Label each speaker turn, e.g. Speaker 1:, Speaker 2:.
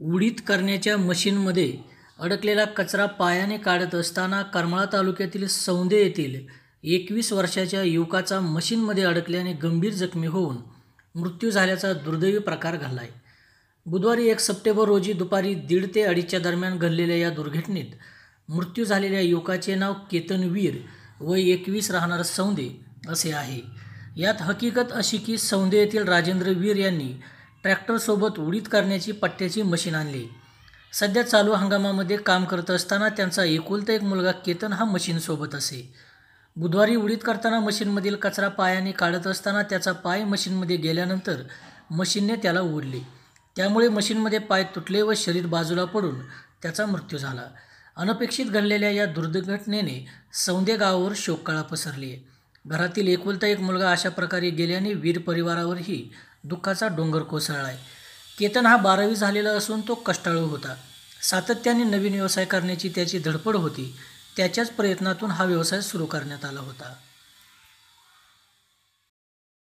Speaker 1: उडीत करण्याच्या मशीनमध्ये अडकलेला कचरा पायाने काढत असताना करमाळा तालुक्यातील सौंदे येथील एकवीस वर्षाच्या युवकाचा मशीनमध्ये अडकल्याने गंभीर जखमी होऊन मृत्यू झाल्याचा दुर्दैवी प्रकार घडला आहे बुधवारी एक सप्टेंबर रोजी दुपारी दीड ते अडीचच्या दरम्यान घडलेल्या या दुर्घटनेत मृत्यू झालेल्या युवकाचे नाव केतनवीर व एकवीस राहणार सौंदे असे आहे यात हकीकत अशी की सौंदे येथील राजेंद्र वीर यांनी ट्रॅक्टरसोबत उडीद करण्याची पट्ट्याची मशीन आणली सध्या चालू हंगामामध्ये काम करत असताना त्यांचा एकुलता एक मुलगा केतन हा मशीनसोबत असे बुधवारी उडीद करताना मशीनमधील कचरा पायाने काढत असताना त्याचा पाय मशीनमध्ये गेल्यानंतर मशीनने त्याला ओढले त्यामुळे मशीनमध्ये पाय तुटले व शरीर बाजूला पडून त्याचा मृत्यू झाला अनपेक्षित घडलेल्या या दुर्घटनेने सौंदे गावावर शोककळा पसरली आहे घरातील एकुलता एक मुलगा अशा प्रकारे गेल्याने वीर परिवारावरही दुःखाचा डोंगर कोसळला आहे केतन हा बारावी झालेला असून तो कष्टाळू होता सातत्याने नवीन व्यवसाय करण्याची त्याची धडपड होती त्याच्याच प्रयत्नातून हा व्यवसाय सुरू करण्यात आला होता